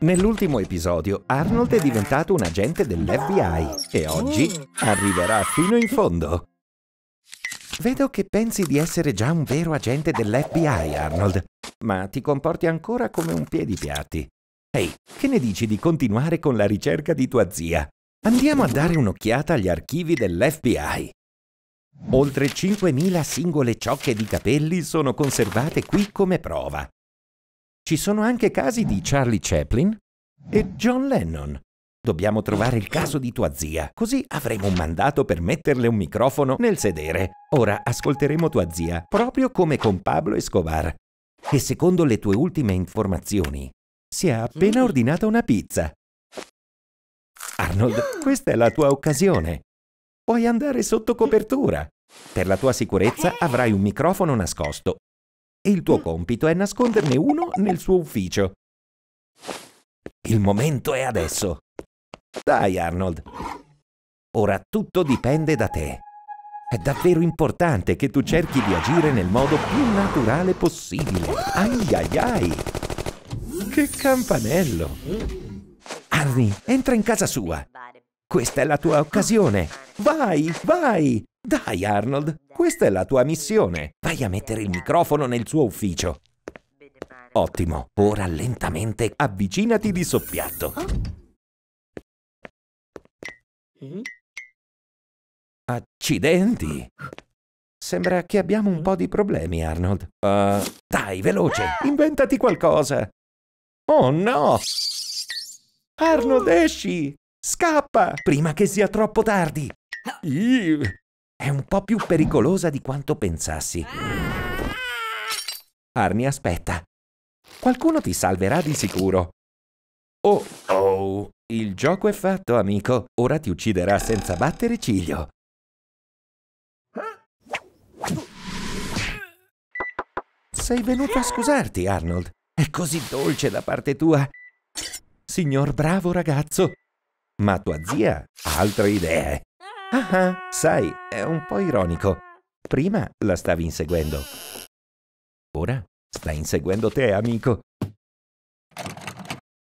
Nell'ultimo episodio Arnold è diventato un agente dell'FBI e oggi mm. arriverà fino in fondo. Vedo che pensi di essere già un vero agente dell'FBI, Arnold, ma ti comporti ancora come un piedipiatti. Ehi, che ne dici di continuare con la ricerca di tua zia? Andiamo a dare un'occhiata agli archivi dell'FBI. Oltre 5.000 singole ciocche di capelli sono conservate qui come prova. Ci sono anche casi di Charlie Chaplin e John Lennon. Dobbiamo trovare il caso di tua zia, così avremo un mandato per metterle un microfono nel sedere. Ora ascolteremo tua zia, proprio come con Pablo Escobar. E secondo le tue ultime informazioni, si è appena mm. ordinata una pizza. Arnold, questa è la tua occasione. Puoi andare sotto copertura. Per la tua sicurezza avrai un microfono nascosto e il tuo mm. compito è nasconderne uno nel suo ufficio. Il momento è adesso. Dai, Arnold. Ora tutto dipende da te. È davvero importante che tu cerchi di agire nel modo più naturale possibile. Ai ai ai! Che campanello! Arnie, entra in casa sua. Questa è la tua occasione. Vai, vai! Dai Arnold, questa è la tua missione. Vai a mettere il microfono nel suo ufficio. Ottimo, ora lentamente avvicinati di soppiatto. Accidenti! Sembra che abbiamo un po' di problemi, Arnold. Uh, dai, veloce, inventati qualcosa. Oh no! Arnold, esci! Scappa! Prima che sia troppo tardi! È un po' più pericolosa di quanto pensassi. Arni, aspetta. Qualcuno ti salverà di sicuro. Oh, oh, il gioco è fatto, amico. Ora ti ucciderà senza battere ciglio. Sei venuto a scusarti, Arnold. È così dolce da parte tua. Signor bravo ragazzo. Ma tua zia ha altre idee. Ah sai, è un po' ironico. Prima la stavi inseguendo. Ora sta inseguendo te, amico.